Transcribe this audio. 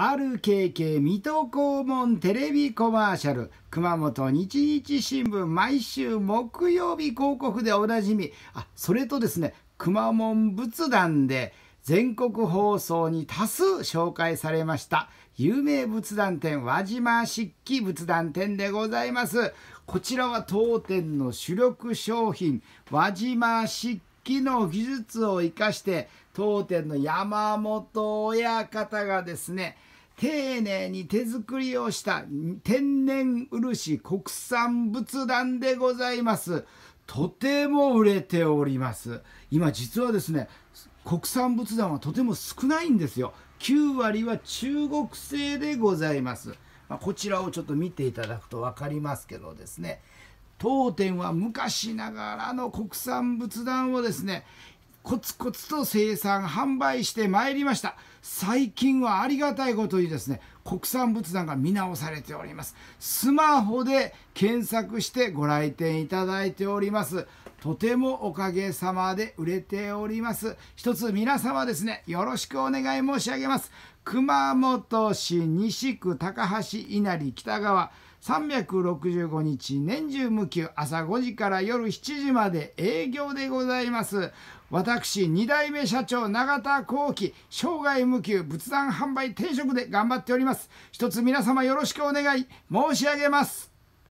RKK 水戸黄門テレビコマーシャル熊本日日新聞毎週木曜日広告でおなじみあそれとですね熊門仏壇で全国放送に多数紹介されました有名仏壇店輪島漆器仏壇店でございますこちらは当店の主力商品輪島漆器木の技術を生かして当店の山本親方がですね丁寧に手作りをした天然漆国産仏壇でございます。とても売れております。今実はですね、国産仏壇はとても少ないんですよ。9割は中国製でございます。まあ、こちらをちょっと見ていただくと分かりますけどですね、当店は昔ながらの国産仏壇をですねコツコツと生産販売してまいりました最近はありがたいことにですね国産仏壇が見直されておりますスマホで検索してご来店いただいておりますとてもおかげさまで売れております一つ皆様ですねよろしくお願い申し上げます熊本市西区高橋稲荷北側365日年中無休朝5時から夜7時まで営業でございます私2代目社長永田幸喜生涯無休仏壇販売転職で頑張っております一つ皆様よろしくお願い申し上げます